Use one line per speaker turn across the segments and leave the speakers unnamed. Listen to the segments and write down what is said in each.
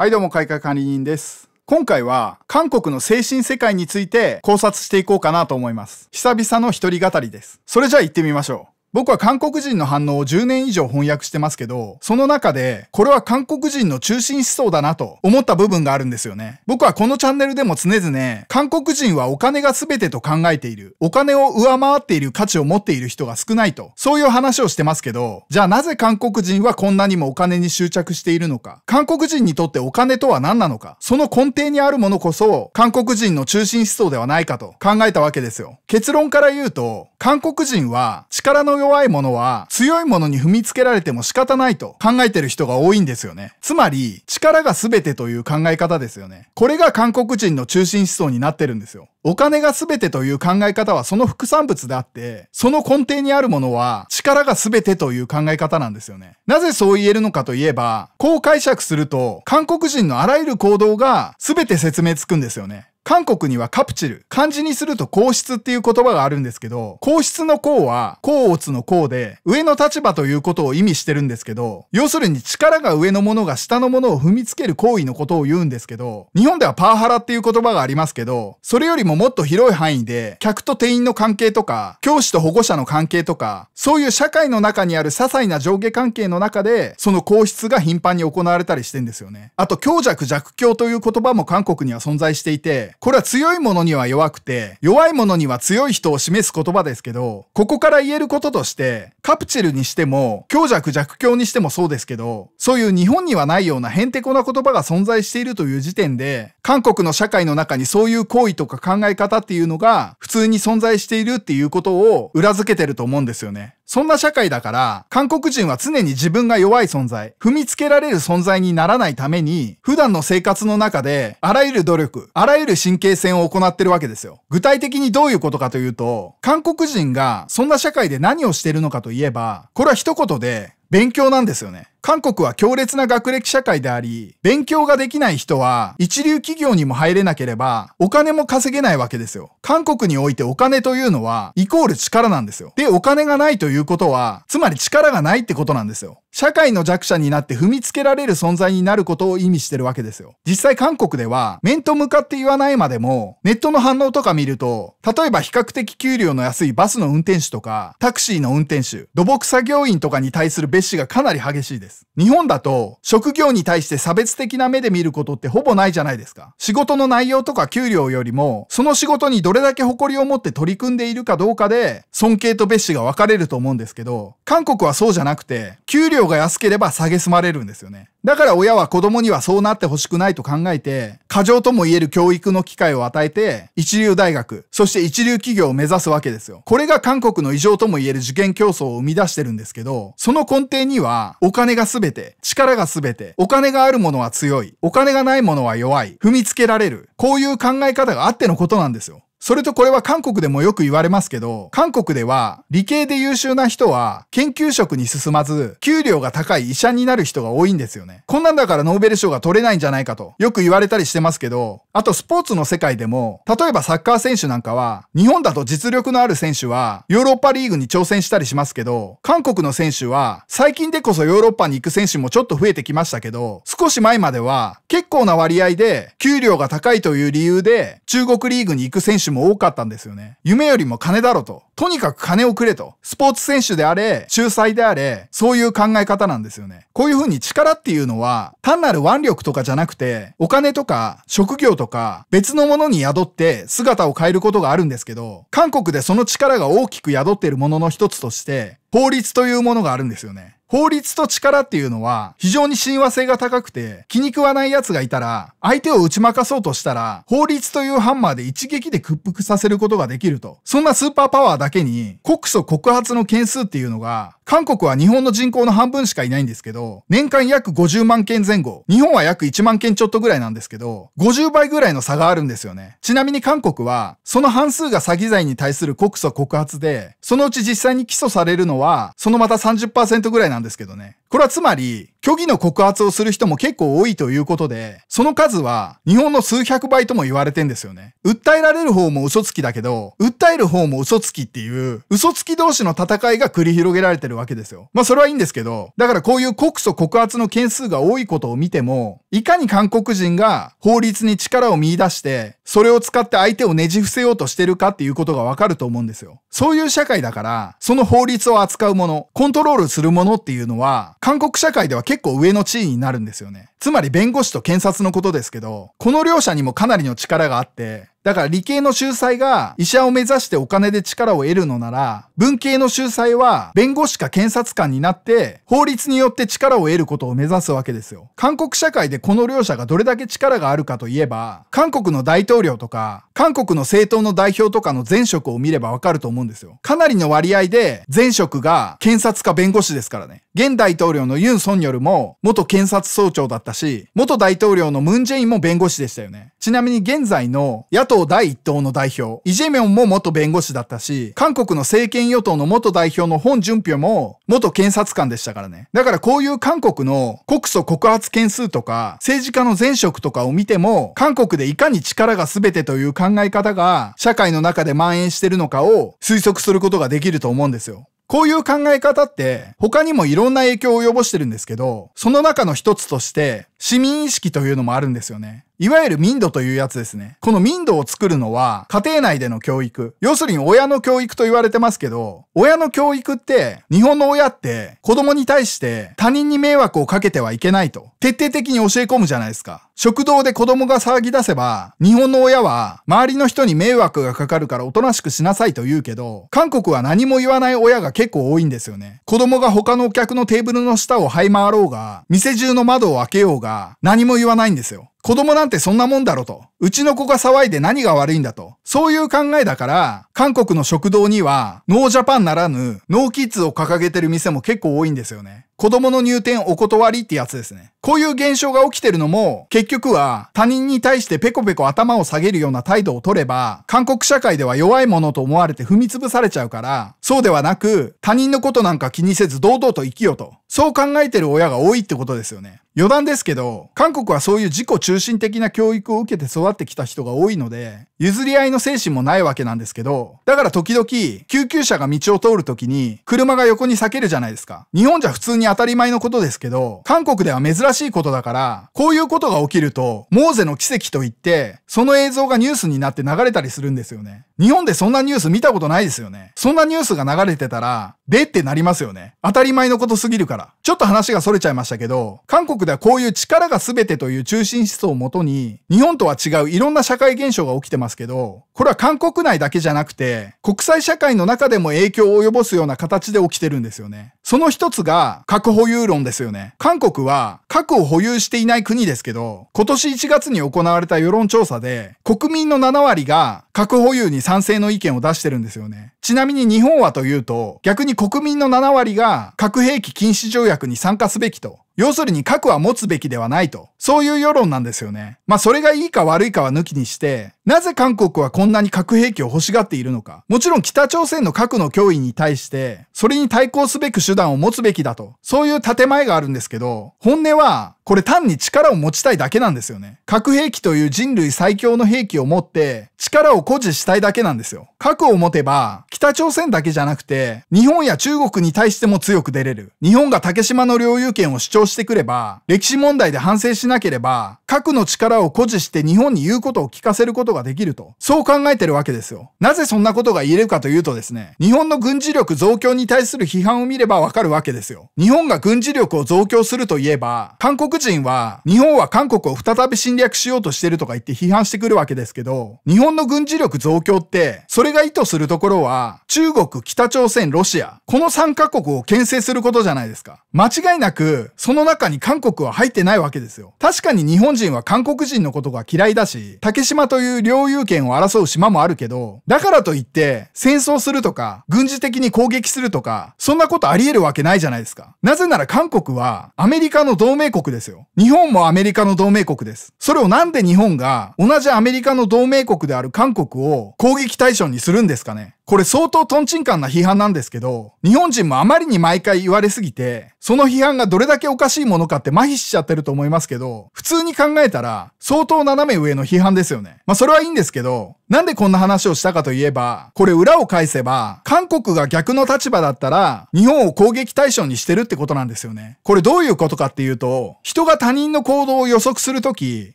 はいどうも、開会管理人です。今回は韓国の精神世界について考察していこうかなと思います。久々の一人語りです。それじゃあ行ってみましょう。僕は韓国人の反応を10年以上翻訳してますけど、その中で、これは韓国人の中心思想だなと思った部分があるんですよね。僕はこのチャンネルでも常々、韓国人はお金が全てと考えている。お金を上回っている価値を持っている人が少ないと。そういう話をしてますけど、じゃあなぜ韓国人はこんなにもお金に執着しているのか。韓国人にとってお金とは何なのか。その根底にあるものこそ、韓国人の中心思想ではないかと考えたわけですよ。結論から言うと、韓国人は力の弱いものは強いものに踏みつけられても仕方ないと考えてる人が多いんですよね。つまり、力が全てという考え方ですよね。これが韓国人の中心思想になってるんですよ。お金が全てという考え方はその副産物であって、その根底にあるものは力が全てという考え方なんですよね。なぜそう言えるのかといえば、こう解釈すると、韓国人のあらゆる行動が全て説明つくんですよね。韓国にはカプチル、漢字にすると皇室っていう言葉があるんですけど、皇室の皇は、皇乙の皇で、上の立場ということを意味してるんですけど、要するに力が上のものが下のものを踏みつける行為のことを言うんですけど、日本ではパワハラっていう言葉がありますけど、それよりももっと広い範囲で、客と店員の関係とか、教師と保護者の関係とか、そういう社会の中にある些細な上下関係の中で、その皇室が頻繁に行われたりしてんですよね。あと、強弱弱強という言葉も韓国には存在していて、これは強いものには弱くて、弱い者には強い人を示す言葉ですけど、ここから言えることとして、カプチルにしても、強弱弱強にしてもそうですけど、そういう日本にはないようなヘンテコな言葉が存在しているという時点で、韓国の社会の中にそういう行為とか考え方っていうのが、普通に存在しているっていうことを裏付けてると思うんですよね。そんな社会だから、韓国人は常に自分が弱い存在、踏みつけられる存在にならないために、普段の生活の中で、あらゆる努力、あらゆる神経戦を行ってるわけですよ。具体的にどういうことかというと、韓国人がそんな社会で何をしてるのかといえば、これは一言で、勉強なんですよね。韓国は強烈な学歴社会であり、勉強ができない人は一流企業にも入れなければお金も稼げないわけですよ。韓国においてお金というのはイコール力なんですよ。で、お金がないということは、つまり力がないってことなんですよ。社会の弱者になって踏みつけられる存在になることを意味してるわけですよ。実際韓国では、面と向かって言わないまでも、ネットの反応とか見ると、例えば比較的給料の安いバスの運転手とか、タクシーの運転手、土木作業員とかに対する蔑視がかなり激しいです。日本だと、職業に対して差別的な目で見ることってほぼないじゃないですか。仕事の内容とか給料よりも、その仕事にどれだけ誇りを持って取り組んでいるかどうかで、尊敬と蔑視が分かれると思うんですけど、韓国はそうじゃなくて、給料料が安ければ下げすまれるんですよね。だから親は子供にはそうなってほしくないと考えて、過剰とも言える教育の機会を与えて、一流大学、そして一流企業を目指すわけですよ。これが韓国の異常とも言える受験競争を生み出してるんですけど、その根底には、お金が全て、力が全て、お金があるものは強い、お金がないものは弱い、踏みつけられる、こういう考え方があってのことなんですよ。それとこれは韓国でもよく言われますけど、韓国では理系で優秀な人は研究職に進まず、給料が高い医者になる人が多いんですよね。こんなんだからノーベル賞が取れないんじゃないかとよく言われたりしてますけど、あとスポーツの世界でも、例えばサッカー選手なんかは、日本だと実力のある選手はヨーロッパリーグに挑戦したりしますけど、韓国の選手は最近でこそヨーロッパに行く選手もちょっと増えてきましたけど、少し前までは結構な割合で給料が高いという理由で中国リーグに行く選手も多かったんですよね。夢よりも金だろと。とにかく金をくれと。スポーツ選手であれ、仲裁であれ、そういう考え方なんですよね。こういう風に力っていうのは、単なる腕力とかじゃなくて、お金とか、職業とか、別のものに宿って姿を変えることがあるんですけど、韓国でその力が大きく宿っているものの一つとして、法律というものがあるんですよね。法律と力っていうのは非常に親和性が高くて気に食わない奴がいたら相手を打ち負かそうとしたら法律というハンマーで一撃で屈服させることができると。そんなスーパーパワーだけに告訴告発の件数っていうのが韓国は日本の人口の半分しかいないんですけど年間約50万件前後。日本は約1万件ちょっとぐらいなんですけど50倍ぐらいの差があるんですよね。ちなみに韓国はその半数が詐欺罪に対する告訴告発でそのうち実際に起訴されるのはは、そのまた30%ぐらいなんですけどね。これはつまり、虚偽の告発をする人も結構多いということで、その数は日本の数百倍とも言われてんですよね。訴えられる方も嘘つきだけど、訴える方も嘘つきっていう、嘘つき同士の戦いが繰り広げられてるわけですよ。まあそれはいいんですけど、だからこういう告訴告発の件数が多いことを見ても、いかに韓国人が法律に力を見出して、それを使って相手をねじ伏せようとしてるかっていうことがわかると思うんですよ。そういう社会だから、その法律を扱うもの、コントロールするものっていうのは、韓国社会では結構上の地位になるんですよね。つまり弁護士と検察のことですけど、この両者にもかなりの力があって、だから理系の秀才が医者を目指してお金で力を得るのなら、文系の秀才は弁護士か検察官になって法律によって力を得ることを目指すわけですよ。韓国社会でこの両者がどれだけ力があるかといえば、韓国の大統領とか、韓国の政党の代表とかの前職を見ればわかると思うんですよ。かなりの割合で前職が検察か弁護士ですからね。現大統領のユン・ソンニョルも元検察総長だったし、元大統領のムン・ジェインも弁護士でしたよね。ちなみに現在の野党第一党の代表、イ・ジェミョンも元弁護士だったし、韓国の政権与党の元代表のホン・ジュンピョも元検察官でしたからね。だからこういう韓国の告訴告発件数とか、政治家の前職とかを見ても、韓国でいかに力が全てという考え方が社会の中で蔓延してるのかを推測することができると思うんですよ。こういう考え方って他にもいろんな影響を及ぼしてるんですけど、その中の一つとして市民意識というのもあるんですよね。いわゆる民度というやつですね。この民度を作るのは家庭内での教育。要するに親の教育と言われてますけど、親の教育って日本の親って子供に対して他人に迷惑をかけてはいけないと徹底的に教え込むじゃないですか。食堂で子供が騒ぎ出せば、日本の親は周りの人に迷惑がかかるからおとなしくしなさいと言うけど、韓国は何も言わない親が結構多いんですよね。子供が他のお客のテーブルの下を這い回ろうが、店中の窓を開けようが、が何も言わないんですよ。子供なんてそんなもんだろと。うちの子が騒いで何が悪いんだと。そういう考えだから、韓国の食堂には、ノージャパンならぬ、ノーキッズを掲げてる店も結構多いんですよね。子供の入店お断りってやつですね。こういう現象が起きてるのも、結局は他人に対してペコペコ頭を下げるような態度を取れば、韓国社会では弱いものと思われて踏み潰されちゃうから、そうではなく、他人のことなんか気にせず堂々と生きようと。そう考えてる親が多いってことですよね。余談ですけど、韓国はそういう自己中中心的な教育を受けて育ってきた人が多いので、譲り合いの精神もないわけなんですけど、だから時々、救急車が道を通る時に、車が横に避けるじゃないですか。日本じゃ普通に当たり前のことですけど、韓国では珍しいことだから、こういうことが起きると、モーゼの奇跡といって、その映像がニュースになって流れたりするんですよね。日本でそんなニュース見たことないですよね。そんなニュースが流れてたら、でってなりますよね。当たり前のことすぎるから。ちょっと話が逸れちゃいましたけど、韓国ではこういう力が全てという中心思想をもとに、日本とは違ういろんな社会現象が起きてますけど、これは韓国内だけじゃなくて、国際社会の中でも影響を及ぼすような形で起きてるんですよね。その一つが核保有論ですよね。韓国は核を保有していない国ですけど、今年1月に行われた世論調査で、国民の7割が核保有に賛成の意見を出してるんですよね。ちなみに日本はというと、逆に国民の7割が核兵器禁止条約に参加すべきと。要するに核は持つべきではないと。そういう世論なんですよね。まあそれがいいか悪いかは抜きにして、なぜ韓国はこんなに核兵器を欲しがっているのか。もちろん北朝鮮の核の脅威に対して、それに対抗すべく手段を持つべきだと。そういう建前があるんですけど、本音は、これ単に力を持ちたいだけなんですよね。核兵器という人類最強の兵器を持って力を誇示したいだけなんですよ。核を持てば北朝鮮だけじゃなくて日本や中国に対しても強く出れる。日本が竹島の領有権を主張してくれば歴史問題で反省しなければ核の力を誇示して日本に言うことを聞かせることができると。そう考えてるわけですよ。なぜそんなことが言えるかというとですね、日本の軍事力増強に対する批判を見ればわかるわけですよ。日本が軍事力を増強するといえば、韓国人は、日本は韓国を再び侵略しようとしてるとか言って批判してくるわけですけど、日本の軍事力増強って、それが意図するところは、中国、北朝鮮、ロシア、この3カ国を牽制することじゃないですか。間違いなく、その中に韓国は入ってないわけですよ。確かに日本人は韓国人のことが嫌いだし、竹島という領有権を争う島もあるけど、だからといって、戦争するとか、軍事的に攻撃するとか、そんなことあり得るわけないじゃないですか。なぜなら韓国は、アメリカの同盟国ですよ。すよ。日本もアメリカの同盟国です。それをなんで日本が同じアメリカの同盟国である韓国を攻撃対象にするんですかねこれ相当トンチンカンな批判なんですけど、日本人もあまりに毎回言われすぎて、その批判がどれだけおかしいものかって麻痺しちゃってると思いますけど、普通に考えたら相当斜め上の批判ですよね。まあそれはいいんですけど、なんでこんな話をしたかといえば、これ裏を返せば、韓国が逆の立場だったら、日本を攻撃対象にしてるってことなんですよね。これどういうことかっていうと、人が他人の行動を予測するとき、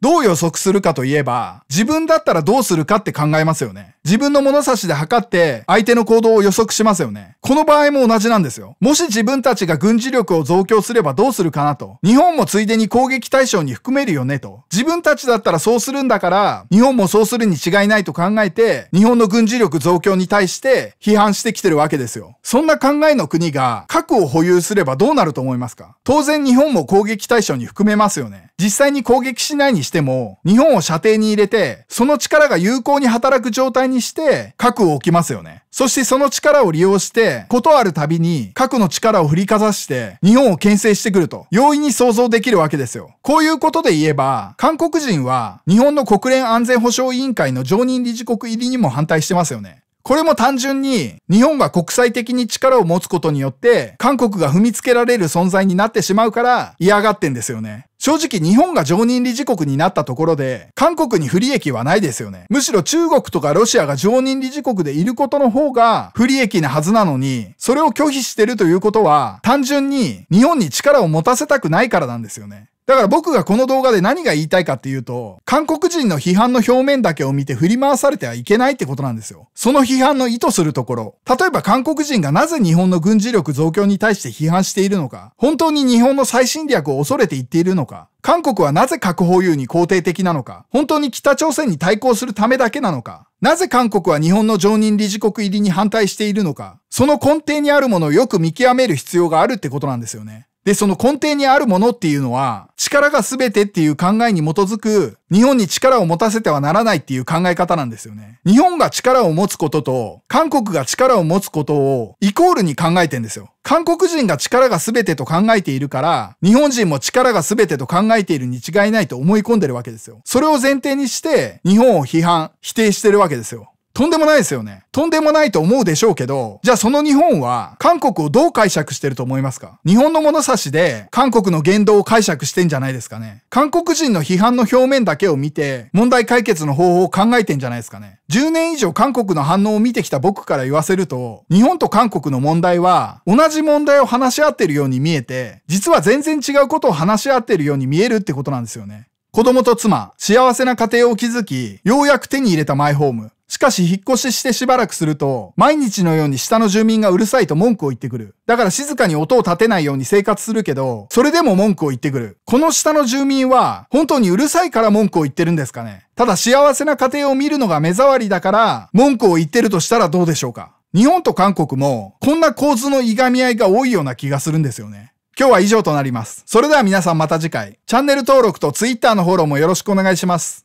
どう予測するかといえば、自分だったらどうするかって考えますよね。自分の物差しで測って、相手の行動を予測しますよね。この場合も同じなんですよ。もし自分たちが軍事力を増強すればどうするかなと。日本もついでに攻撃対象に含めるよねと。自分たちだったらそうするんだから、日本もそうするに違いないと考考えて、日本の軍事力増強に対して批判してきてるわけですよ。そんな考えの国が核を保有すればどうなると思いますか当然日本も攻撃対象に含めますよね。実際に攻撃しないにしても、日本を射程に入れて、その力が有効に働く状態にして、核を置きますよね。そしてその力を利用して、ことあるたびに核の力を振りかざして、日本を牽制してくると、容易に想像できるわけですよ。こういうことで言えば、韓国人は日本の国連安全保障委員会の常任理事国入りにも反対してますよね。これも単純に日本が国際的に力を持つことによって韓国が踏みつけられる存在になってしまうから嫌がってんですよね。正直日本が常任理事国になったところで韓国に不利益はないですよね。むしろ中国とかロシアが常任理事国でいることの方が不利益なはずなのにそれを拒否してるということは単純に日本に力を持たせたくないからなんですよね。だから僕がこの動画で何が言いたいかっていうと、韓国人の批判の表面だけを見て振り回されてはいけないってことなんですよ。その批判の意図するところ、例えば韓国人がなぜ日本の軍事力増強に対して批判しているのか、本当に日本の再侵略を恐れて言っているのか、韓国はなぜ核保有に肯定的なのか、本当に北朝鮮に対抗するためだけなのか、なぜ韓国は日本の常任理事国入りに反対しているのか、その根底にあるものをよく見極める必要があるってことなんですよね。で、その根底にあるものっていうのは、力が全てっていう考えに基づく、日本に力を持たせてはならないっていう考え方なんですよね。日本が力を持つことと、韓国が力を持つことを、イコールに考えてんですよ。韓国人が力が全てと考えているから、日本人も力が全てと考えているに違いないと思い込んでるわけですよ。それを前提にして、日本を批判、否定してるわけですよ。とんでもないですよね。とんでもないと思うでしょうけど、じゃあその日本は韓国をどう解釈してると思いますか日本の物差しで韓国の言動を解釈してんじゃないですかね。韓国人の批判の表面だけを見て、問題解決の方法を考えてんじゃないですかね。10年以上韓国の反応を見てきた僕から言わせると、日本と韓国の問題は、同じ問題を話し合ってるように見えて、実は全然違うことを話し合ってるように見えるってことなんですよね。子供と妻、幸せな家庭を築き、ようやく手に入れたマイホーム。しかし引っ越ししてしばらくすると、毎日のように下の住民がうるさいと文句を言ってくる。だから静かに音を立てないように生活するけど、それでも文句を言ってくる。この下の住民は、本当にうるさいから文句を言ってるんですかねただ幸せな家庭を見るのが目障りだから、文句を言ってるとしたらどうでしょうか日本と韓国も、こんな構図のいがみ合いが多いような気がするんですよね。今日は以上となります。それでは皆さんまた次回、チャンネル登録と Twitter のフォローもよろしくお願いします。